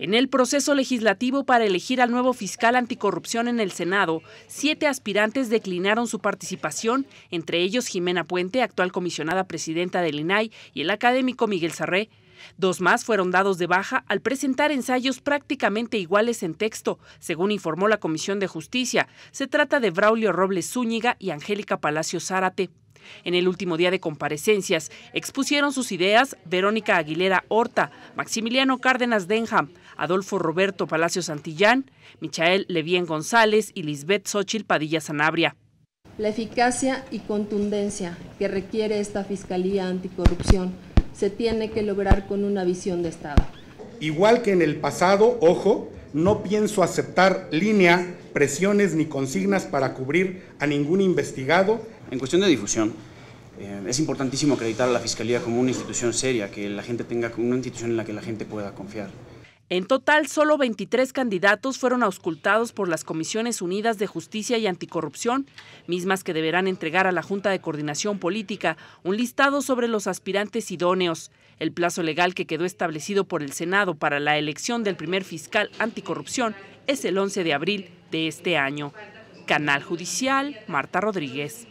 En el proceso legislativo para elegir al nuevo fiscal anticorrupción en el Senado, siete aspirantes declinaron su participación, entre ellos Jimena Puente, actual comisionada presidenta del INAI, y el académico Miguel Sarré. Dos más fueron dados de baja al presentar ensayos prácticamente iguales en texto, según informó la Comisión de Justicia. Se trata de Braulio Robles Zúñiga y Angélica Palacio Zárate. En el último día de comparecencias expusieron sus ideas Verónica Aguilera Horta, Maximiliano Cárdenas Denham, Adolfo Roberto Palacio Santillán, Michael Levien González y Lisbeth Xochil Padilla Sanabria. La eficacia y contundencia que requiere esta Fiscalía Anticorrupción se tiene que lograr con una visión de Estado. Igual que en el pasado, ojo, no pienso aceptar línea, presiones ni consignas para cubrir a ningún investigado. En cuestión de difusión, eh, es importantísimo acreditar a la Fiscalía como una institución seria, que la gente tenga una institución en la que la gente pueda confiar. En total, solo 23 candidatos fueron auscultados por las Comisiones Unidas de Justicia y Anticorrupción, mismas que deberán entregar a la Junta de Coordinación Política un listado sobre los aspirantes idóneos. El plazo legal que quedó establecido por el Senado para la elección del primer fiscal anticorrupción es el 11 de abril de este año. Canal Judicial, Marta Rodríguez.